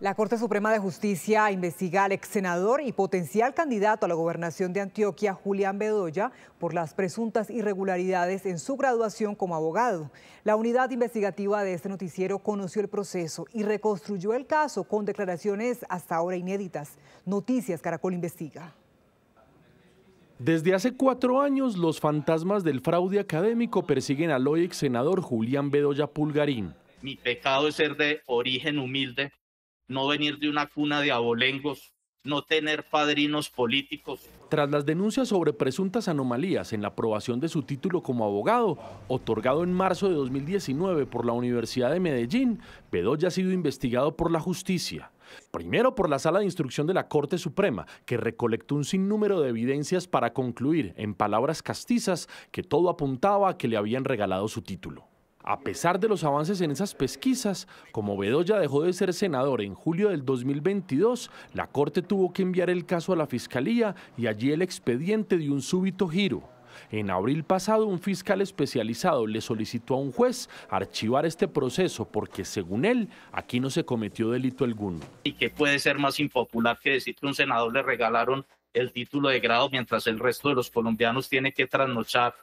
La Corte Suprema de Justicia investiga al ex senador y potencial candidato a la gobernación de Antioquia, Julián Bedoya, por las presuntas irregularidades en su graduación como abogado. La unidad investigativa de este noticiero conoció el proceso y reconstruyó el caso con declaraciones hasta ahora inéditas. Noticias Caracol Investiga. Desde hace cuatro años, los fantasmas del fraude académico persiguen al hoy ex senador Julián Bedoya Pulgarín. Mi pecado es ser de origen humilde no venir de una cuna de abolengos, no tener padrinos políticos. Tras las denuncias sobre presuntas anomalías en la aprobación de su título como abogado, otorgado en marzo de 2019 por la Universidad de Medellín, Bedoya ha sido investigado por la justicia. Primero por la Sala de Instrucción de la Corte Suprema, que recolectó un sinnúmero de evidencias para concluir, en palabras castizas, que todo apuntaba a que le habían regalado su título. A pesar de los avances en esas pesquisas, como Bedoya dejó de ser senador en julio del 2022, la Corte tuvo que enviar el caso a la Fiscalía y allí el expediente dio un súbito giro. En abril pasado, un fiscal especializado le solicitó a un juez archivar este proceso porque, según él, aquí no se cometió delito alguno. ¿Y qué puede ser más impopular que decir que un senador le regalaron el título de grado mientras el resto de los colombianos tiene que trasnochar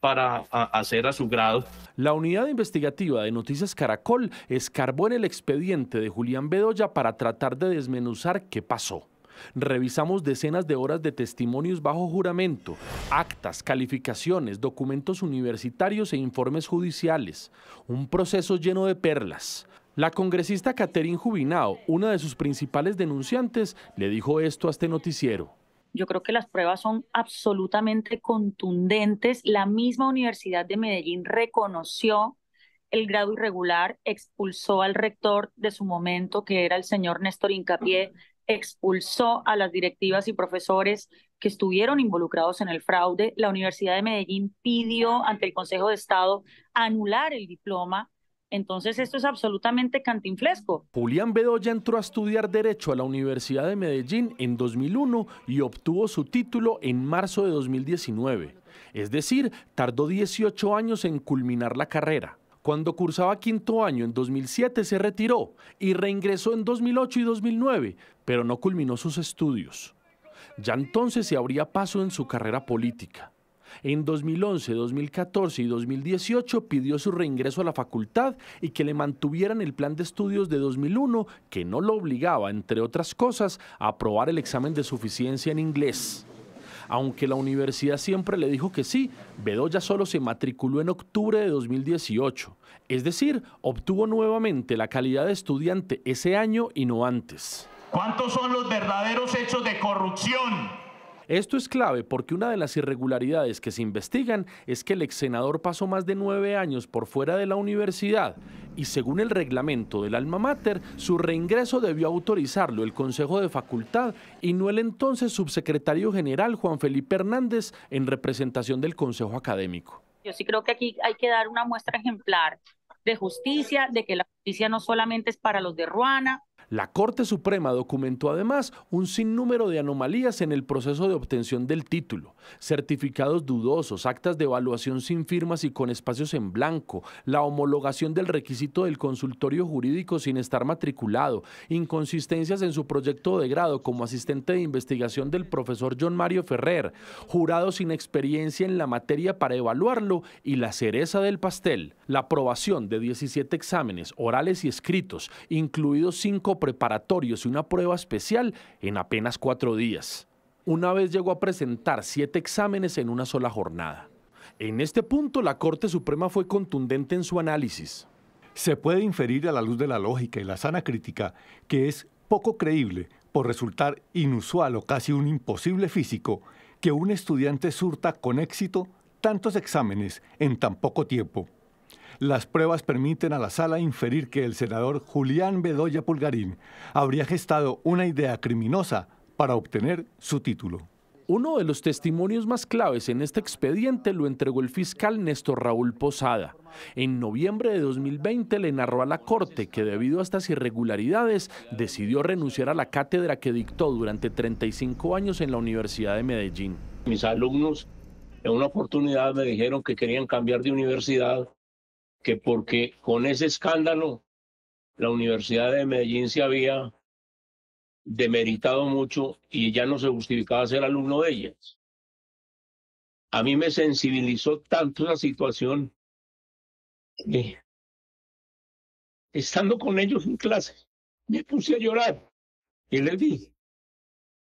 para hacer a su grado. La unidad investigativa de Noticias Caracol escarbó en el expediente de Julián Bedoya para tratar de desmenuzar qué pasó. Revisamos decenas de horas de testimonios bajo juramento, actas, calificaciones, documentos universitarios e informes judiciales. Un proceso lleno de perlas. La congresista Caterín Jubinao, una de sus principales denunciantes, le dijo esto a este noticiero. Yo creo que las pruebas son absolutamente contundentes. La misma Universidad de Medellín reconoció el grado irregular, expulsó al rector de su momento, que era el señor Néstor Incapié, expulsó a las directivas y profesores que estuvieron involucrados en el fraude. La Universidad de Medellín pidió ante el Consejo de Estado anular el diploma entonces esto es absolutamente cantinflesco. Julián Bedoya entró a estudiar Derecho a la Universidad de Medellín en 2001 y obtuvo su título en marzo de 2019. Es decir, tardó 18 años en culminar la carrera. Cuando cursaba quinto año en 2007 se retiró y reingresó en 2008 y 2009, pero no culminó sus estudios. Ya entonces se abría paso en su carrera política. En 2011, 2014 y 2018 pidió su reingreso a la facultad y que le mantuvieran el plan de estudios de 2001 que no lo obligaba, entre otras cosas, a aprobar el examen de suficiencia en inglés. Aunque la universidad siempre le dijo que sí, Bedoya solo se matriculó en octubre de 2018, es decir, obtuvo nuevamente la calidad de estudiante ese año y no antes. ¿Cuántos son los verdaderos hechos de corrupción esto es clave porque una de las irregularidades que se investigan es que el ex senador pasó más de nueve años por fuera de la universidad y según el reglamento del alma mater, su reingreso debió autorizarlo el Consejo de Facultad y no el entonces subsecretario general Juan Felipe Hernández en representación del Consejo Académico. Yo sí creo que aquí hay que dar una muestra ejemplar de justicia, de que la justicia no solamente es para los de Ruana, la Corte Suprema documentó además un sinnúmero de anomalías en el proceso de obtención del título, certificados dudosos, actas de evaluación sin firmas y con espacios en blanco, la homologación del requisito del consultorio jurídico sin estar matriculado, inconsistencias en su proyecto de grado como asistente de investigación del profesor John Mario Ferrer, jurado sin experiencia en la materia para evaluarlo y la cereza del pastel, la aprobación de 17 exámenes orales y escritos, incluidos cinco preparatorios y una prueba especial en apenas cuatro días. Una vez llegó a presentar siete exámenes en una sola jornada. En este punto, la Corte Suprema fue contundente en su análisis. Se puede inferir a la luz de la lógica y la sana crítica que es poco creíble, por resultar inusual o casi un imposible físico, que un estudiante surta con éxito tantos exámenes en tan poco tiempo. Las pruebas permiten a la sala inferir que el senador Julián Bedoya Pulgarín habría gestado una idea criminosa para obtener su título. Uno de los testimonios más claves en este expediente lo entregó el fiscal Néstor Raúl Posada. En noviembre de 2020 le narró a la Corte que debido a estas irregularidades decidió renunciar a la cátedra que dictó durante 35 años en la Universidad de Medellín. Mis alumnos en una oportunidad me dijeron que querían cambiar de universidad que porque con ese escándalo la Universidad de Medellín se había demeritado mucho y ya no se justificaba ser alumno de ellas. A mí me sensibilizó tanto esa situación que estando con ellos en clase me puse a llorar y les dije,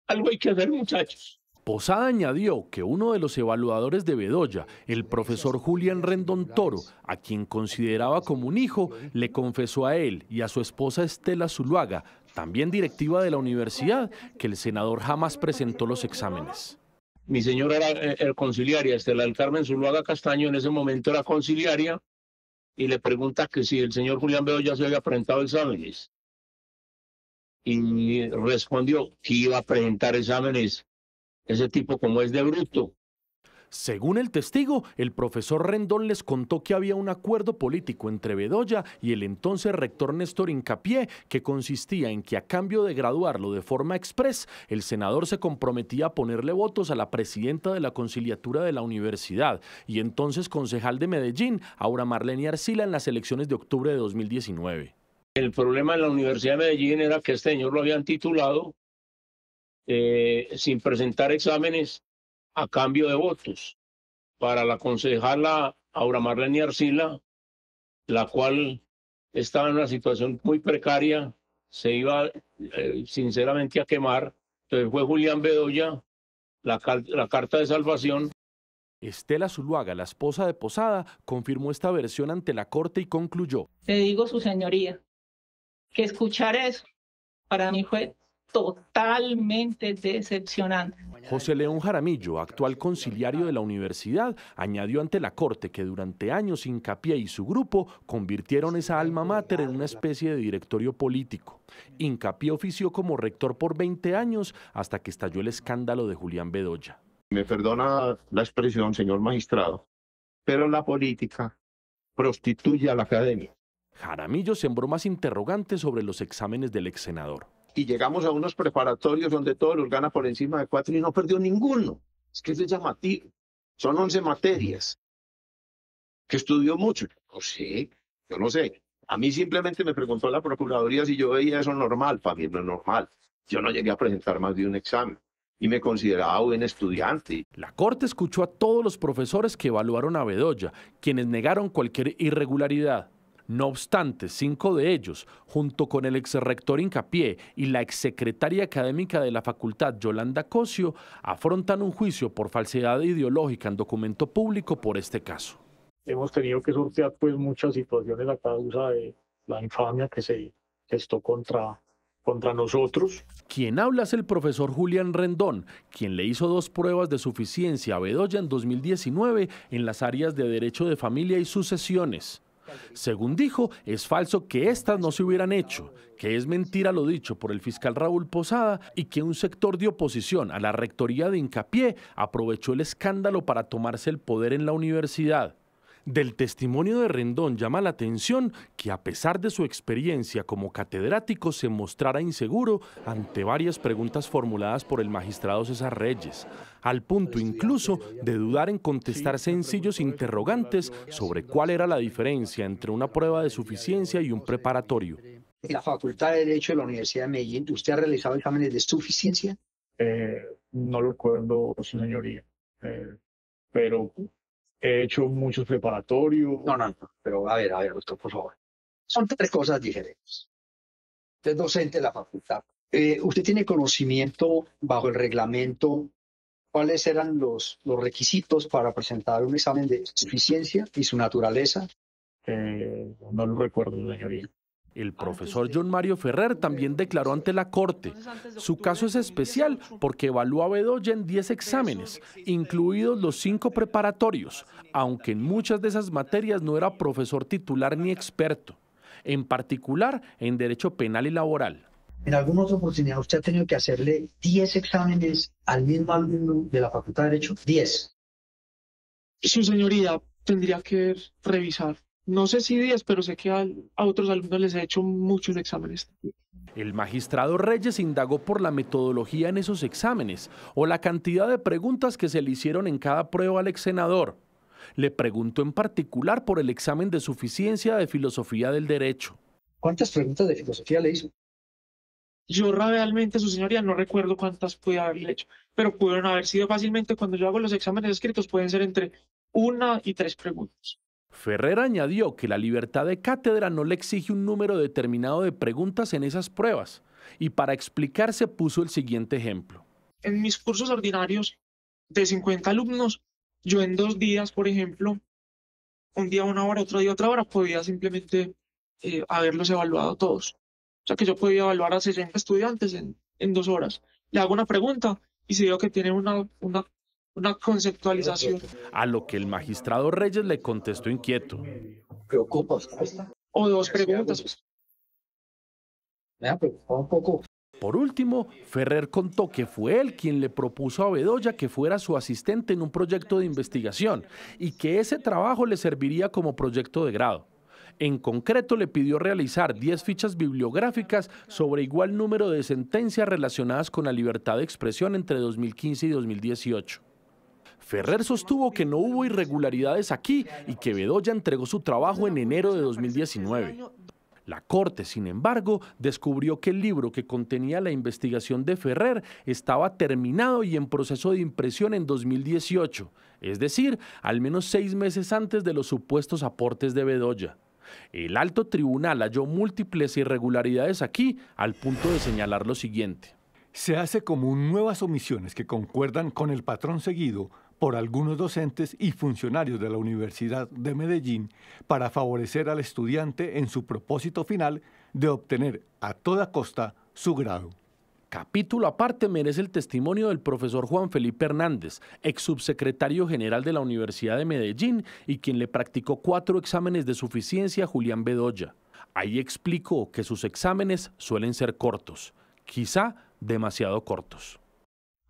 algo hay que hacer muchachos. Posada añadió que uno de los evaluadores de Bedoya, el profesor Julián Rendón Toro, a quien consideraba como un hijo, le confesó a él y a su esposa Estela Zuluaga, también directiva de la universidad, que el senador jamás presentó los exámenes. Mi señora era, el eh, conciliaria, Estela del Carmen Zuluaga Castaño en ese momento era conciliaria y le pregunta que si el señor Julián Bedoya se había presentado exámenes. Y respondió que iba a presentar exámenes ese tipo como es de bruto. Según el testigo, el profesor Rendón les contó que había un acuerdo político entre Bedoya y el entonces rector Néstor Incapié, que consistía en que a cambio de graduarlo de forma express, el senador se comprometía a ponerle votos a la presidenta de la conciliatura de la universidad y entonces concejal de Medellín, Aura Marlene Arcila, en las elecciones de octubre de 2019. El problema de la Universidad de Medellín era que este señor lo habían titulado eh, sin presentar exámenes a cambio de votos para la concejala Aura Marlene Arcila, la cual estaba en una situación muy precaria, se iba eh, sinceramente a quemar. Entonces fue Julián Bedoya, la, la carta de salvación, Estela Zuluaga, la esposa de Posada, confirmó esta versión ante la corte y concluyó. Le digo, su señoría, que escuchar eso para mí fue totalmente decepcionante. José León Jaramillo, actual conciliario de la universidad, añadió ante la Corte que durante años Incapié y su grupo convirtieron esa alma mater en una especie de directorio político. Incapié ofició como rector por 20 años hasta que estalló el escándalo de Julián Bedoya. Me perdona la expresión, señor magistrado, pero la política prostituye a la academia. Jaramillo sembró más interrogantes sobre los exámenes del ex senador y llegamos a unos preparatorios donde todos los gana por encima de cuatro y no perdió ninguno. Es que eso es llamativo. Son once materias. Que estudió mucho. No sé, yo no sé. A mí simplemente me preguntó la Procuraduría si yo veía eso normal. Para mí no normal. Yo no llegué a presentar más de un examen y me consideraba buen estudiante. La Corte escuchó a todos los profesores que evaluaron a Bedoya, quienes negaron cualquier irregularidad. No obstante, cinco de ellos, junto con el exrector Incapié y la exsecretaria académica de la facultad Yolanda Cosio, afrontan un juicio por falsedad ideológica en documento público por este caso. Hemos tenido que sortear pues muchas situaciones a causa de la infamia que se gestó contra contra nosotros. Quien habla es el profesor Julián Rendón, quien le hizo dos pruebas de suficiencia a Bedoya en 2019 en las áreas de Derecho de Familia y Sucesiones. Según dijo, es falso que estas no se hubieran hecho, que es mentira lo dicho por el fiscal Raúl Posada y que un sector de oposición a la rectoría de hincapié aprovechó el escándalo para tomarse el poder en la universidad. Del testimonio de Rendón llama la atención que a pesar de su experiencia como catedrático se mostrara inseguro ante varias preguntas formuladas por el magistrado César Reyes, al punto incluso de dudar en contestar sencillos interrogantes sobre cuál era la diferencia entre una prueba de suficiencia y un preparatorio. En la Facultad de Derecho de la Universidad de Medellín, ¿usted ha realizado exámenes de suficiencia? Eh, no lo recuerdo, señoría, eh, pero He hecho muchos preparatorios. No, no, no. Pero a ver, a ver, doctor, por favor. Son tres cosas diferentes. Usted es docente de la facultad. Eh, ¿Usted tiene conocimiento bajo el reglamento cuáles eran los, los requisitos para presentar un examen de suficiencia y su naturaleza? Eh, no lo recuerdo, señoría. El profesor John Mario Ferrer también declaró ante la Corte. Su caso es especial porque evaluó a Bedoya en 10 exámenes, incluidos los cinco preparatorios, aunque en muchas de esas materias no era profesor titular ni experto, en particular en Derecho Penal y Laboral. En algunas oportunidades usted ha tenido que hacerle 10 exámenes al mismo alumno de la Facultad de Derecho, 10. Su señoría tendría que revisar no sé si 10, pero sé que a, otros alumnos les he hecho muchos exámenes. El magistrado Reyes indagó por la metodología en esos exámenes o la cantidad de preguntas que se le hicieron en cada prueba al ex Le preguntó en particular por el examen de suficiencia de filosofía del derecho. ¿Cuántas preguntas de filosofía le hizo? Yo realmente, su señoría, no recuerdo cuántas pude haberle hecho, pero pudieron haber sido fácilmente, cuando yo hago los exámenes escritos, pueden ser entre una y tres preguntas. Ferrer añadió que la libertad de cátedra no le exige un número determinado de preguntas en esas pruebas, y para explicarse puso el siguiente ejemplo. En mis cursos ordinarios de 50 alumnos, yo en dos días, por ejemplo, un día una hora, otro día otra hora, podía simplemente eh, haberlos evaluado todos. O sea que yo podía evaluar a 60 estudiantes en, dos horas. Le hago una pregunta y si veo que tiene una una conceptualización. A lo que el magistrado Reyes le contestó inquieto. Por último, Ferrer contó que fue él quien le propuso a Bedoya que fuera su asistente en un proyecto de investigación y que ese trabajo le serviría como proyecto de grado. En concreto, le pidió realizar 10 fichas bibliográficas sobre igual número de sentencias relacionadas con la libertad de expresión entre 2015 y 2018. Ferrer sostuvo que no hubo irregularidades aquí y que Bedoya entregó su trabajo en enero de 2019. La Corte, sin embargo, descubrió que el libro que contenía la investigación de Ferrer estaba terminado y en proceso de impresión en 2018, es decir, al menos seis meses antes de los supuestos aportes de Bedoya. El alto tribunal halló múltiples irregularidades aquí, al punto de señalar lo siguiente. Se hace común nuevas omisiones que concuerdan con el patrón seguido por algunos docentes y funcionarios de la Universidad de Medellín para favorecer al estudiante en su propósito final de obtener a toda costa su grado. Capítulo aparte merece el testimonio del profesor Juan Felipe Hernández, ex subsecretario general de la Universidad de Medellín y quien le practicó cuatro exámenes de suficiencia a Julián Bedoya. Ahí explicó que sus exámenes suelen ser cortos, quizá demasiado cortos.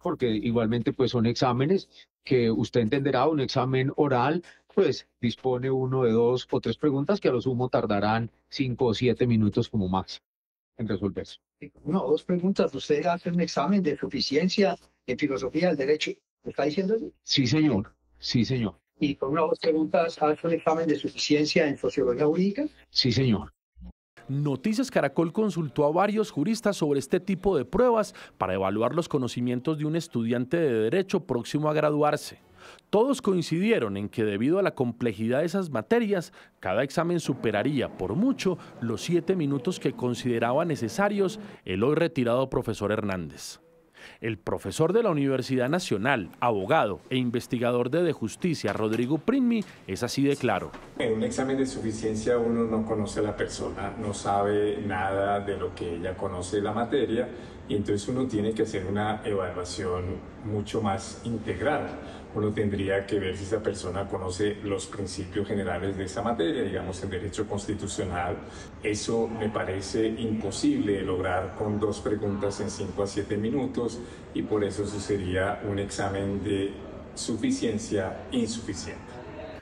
Porque igualmente pues son exámenes que usted entenderá, un examen oral, pues dispone uno de dos o tres preguntas que a lo sumo tardarán cinco o siete minutos como más en resolverse. Una o dos preguntas. Usted hace un examen de suficiencia en filosofía del derecho. está diciendo Sí, señor. Sí, señor. ¿Y con una o dos preguntas hace un examen de suficiencia en sociología jurídica? Sí, señor. Noticias Caracol consultó a varios juristas sobre este tipo de pruebas para evaluar los conocimientos de un estudiante de derecho próximo a graduarse. Todos coincidieron en que debido a la complejidad de esas materias, cada examen superaría por mucho los siete minutos que consideraba necesarios el hoy retirado profesor Hernández. El profesor de la Universidad Nacional, abogado e investigador de, de justicia, Rodrigo Primi es así de claro. En un examen de suficiencia uno no conoce a la persona, no sabe nada de lo que ella conoce de la materia y entonces uno tiene que hacer una evaluación mucho más integral uno tendría que ver si esa persona conoce los principios generales de esa materia, digamos, el derecho constitucional. Eso me parece imposible lograr con dos preguntas en cinco a siete minutos y por eso eso sería un examen de suficiencia insuficiente.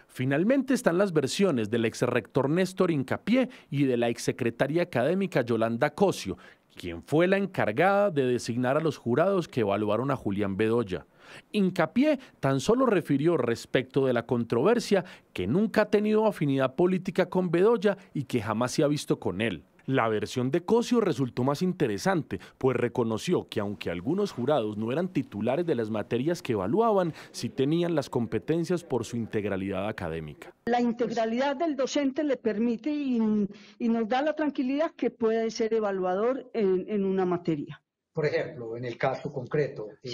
Finalmente están las versiones del ex rector Néstor Incapié y de la ex exsecretaria académica Yolanda Cosio, quien fue la encargada de designar a los jurados que evaluaron a Julián Bedoya. Hincapié tan solo refirió respecto de la controversia que nunca ha tenido afinidad política con Bedoya y que jamás se ha visto con él. La versión de Cosio resultó más interesante, pues reconoció que aunque algunos jurados no eran titulares de las materias que evaluaban, sí tenían las competencias por su integralidad académica. La integralidad del docente le permite y, nos da la tranquilidad que puede ser evaluador en, una materia. Por ejemplo, en el caso concreto, eh,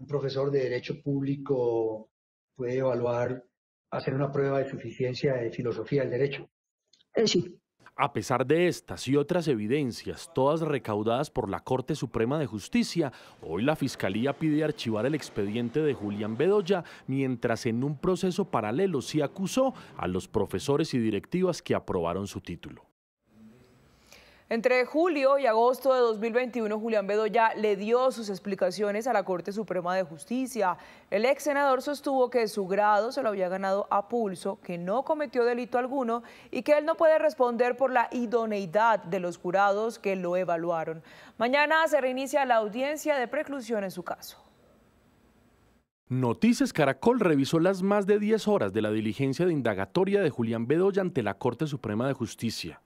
un profesor de Derecho Público puede evaluar, hacer una prueba de suficiencia de filosofía del derecho. Eh, a pesar de estas y otras evidencias, todas recaudadas por la Corte Suprema de Justicia, hoy la Fiscalía pide archivar el expediente de Julián Bedoya, mientras en un proceso paralelo se acusó a los profesores y directivas que aprobaron su título. Entre julio y agosto de 2021, Julián Bedoya le dio sus explicaciones a la Corte Suprema de Justicia. El ex senador sostuvo que su grado se lo había ganado a pulso, que no cometió delito alguno y que él no puede responder por la idoneidad de los jurados que lo evaluaron. Mañana se reinicia la audiencia de preclusión en su caso. Noticias Caracol revisó las más de 10 horas de la diligencia de indagatoria de Julián Bedoya ante la Corte Suprema de Justicia.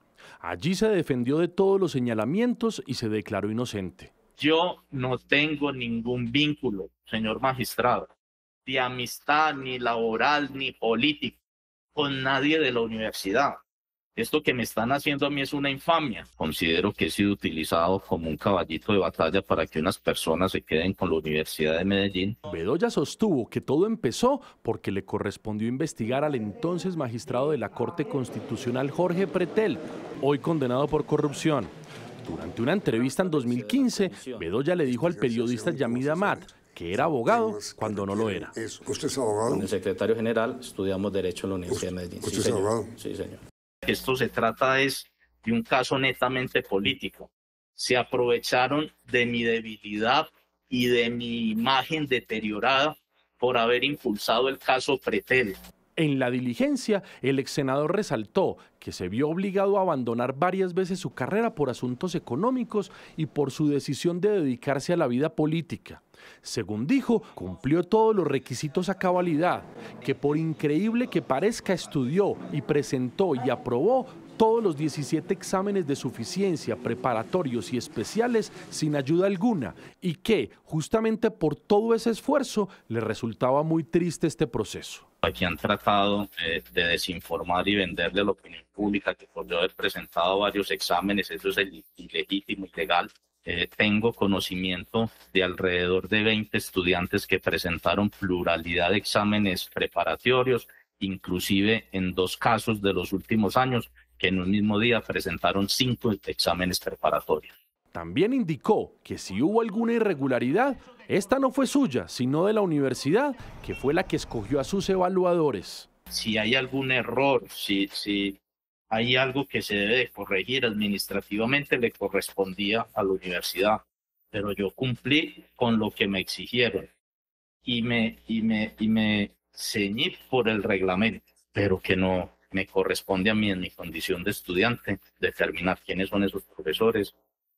Allí se defendió de todos los señalamientos y se declaró inocente. Yo no tengo ningún vínculo, señor magistrado, de amistad, ni laboral, ni político, con nadie de la universidad. Esto que me están haciendo a mí es una infamia. Considero que he sido utilizado como un caballito de batalla para que unas personas se queden con la Universidad de Medellín. Bedoya sostuvo que todo empezó porque le correspondió investigar al entonces magistrado de la Corte Constitucional Jorge Pretel, hoy condenado por corrupción. Durante una entrevista en 2015, Bedoya le dijo al periodista Yamid Amat que era abogado cuando no lo era. ¿Usted es abogado? Con el secretario general estudiamos Derecho en la Universidad de Medellín. ¿Usted es abogado? Sí, señor esto se trata es de un caso netamente político. Se aprovecharon de mi debilidad y de mi imagen deteriorada por haber impulsado el caso Pretel. En la diligencia, el ex senador resaltó que se vio obligado a abandonar varias veces su carrera por asuntos económicos y por su decisión de dedicarse a la vida política. Según dijo, cumplió todos los requisitos a cabalidad, que por increíble que parezca estudió y presentó y aprobó todos los 17 exámenes de suficiencia, preparatorios y especiales sin ayuda alguna y que, justamente por todo ese esfuerzo, le resultaba muy triste este proceso. Aquí han tratado eh, de desinformar y venderle a la opinión pública que por yo haber presentado varios exámenes, eso es ilegítimo, ilegal, eh, tengo conocimiento de alrededor de 20 estudiantes que presentaron pluralidad de exámenes preparatorios, inclusive en dos casos de los últimos años, que en un mismo día presentaron cinco exámenes preparatorios. También indicó que si hubo alguna irregularidad, esta no fue suya, sino de la universidad, que fue la que escogió a sus evaluadores. Si hay algún error, si, si hay algo que se debe corregir administrativamente, le correspondía a la universidad, pero yo cumplí con lo que me exigieron y me, y me, y me ceñí por el reglamento, pero que no me corresponde a mí en mi condición de estudiante determinar quiénes son esos profesores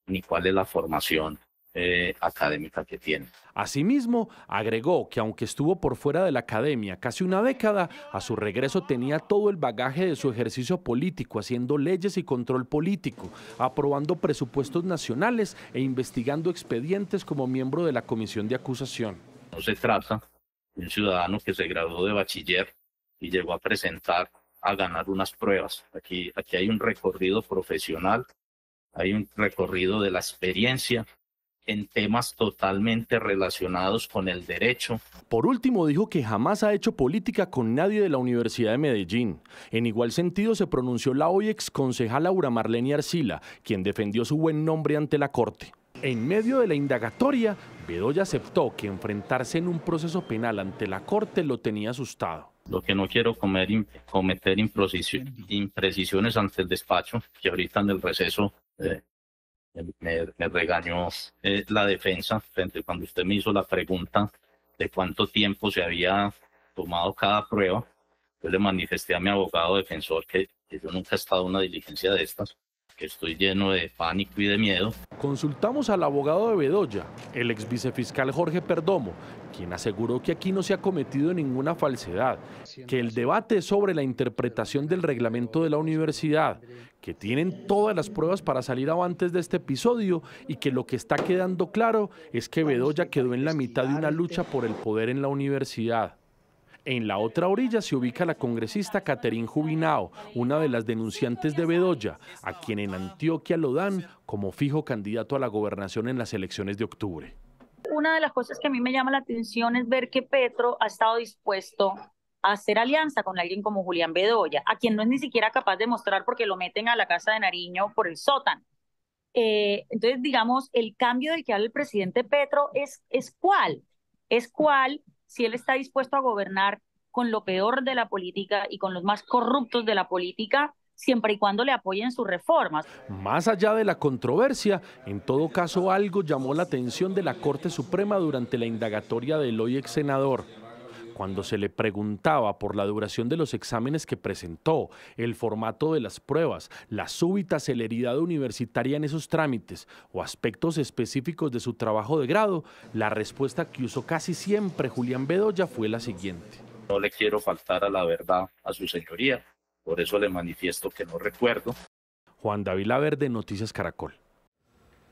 ni cuál es la formación eh, académica que tiene. Asimismo, agregó que aunque estuvo por fuera de la academia casi una década, a su regreso tenía todo el bagaje de su ejercicio político, haciendo leyes y control político, aprobando presupuestos nacionales e investigando expedientes como miembro de la comisión de acusación. No se trata de un ciudadano que se graduó de bachiller y llegó a presentar a ganar unas pruebas. Aquí, aquí hay un recorrido profesional, hay un recorrido de la experiencia en temas totalmente relacionados con el derecho. Por último, dijo que jamás ha hecho política con nadie de la Universidad de Medellín. En igual sentido se pronunció la hoy concejal Laura Marlene Arcila, quien defendió su buen nombre ante la Corte. En medio de la indagatoria, Bedoya aceptó que enfrentarse en un proceso penal ante la Corte lo tenía asustado. Lo que no quiero comer, cometer imprecisiones ante el despacho, que ahorita en el receso eh, me, regañó eh, la defensa frente cuando usted me hizo la pregunta de cuánto tiempo se había tomado cada prueba. Yo le manifesté a mi abogado defensor que yo nunca he estado en una diligencia de estas que estoy lleno de pánico y de miedo. Consultamos al abogado de Bedoya, el ex vicefiscal Jorge Perdomo, quien aseguró que aquí no se ha cometido ninguna falsedad, que el debate es sobre la interpretación del reglamento de la universidad, que tienen todas las pruebas para salir avantes de este episodio y que lo que está quedando claro es que Bedoya quedó en la mitad de una lucha por el poder en la universidad. En la otra orilla se ubica la congresista Caterín Jubinao, una de las denunciantes de Bedoya, a quien en Antioquia lo dan como fijo candidato a la gobernación en las elecciones de octubre. Una de las cosas que a mí me llama la atención es ver que Petro ha estado dispuesto a hacer alianza con alguien como Julián Bedoya, a quien no es ni siquiera capaz de mostrar porque lo meten a la casa de Nariño por el sótano. Eh, entonces, digamos, el cambio del que habla el presidente Petro es, es cuál, es cuál si él está dispuesto a gobernar con lo peor de la política y con los más corruptos de la política, siempre y cuando le apoyen sus reformas. Más allá de la controversia, en todo caso algo llamó la atención de la Corte Suprema durante la indagatoria del hoy ex senador cuando se le preguntaba por la duración de los exámenes que presentó, el formato de las pruebas, la súbita celeridad universitaria en esos trámites o aspectos específicos de su trabajo de grado, la respuesta que usó casi siempre Julián Bedoya fue la siguiente. No le quiero faltar a la verdad a su señoría, por eso le manifiesto que no recuerdo. Juan David Laverde, Noticias Caracol.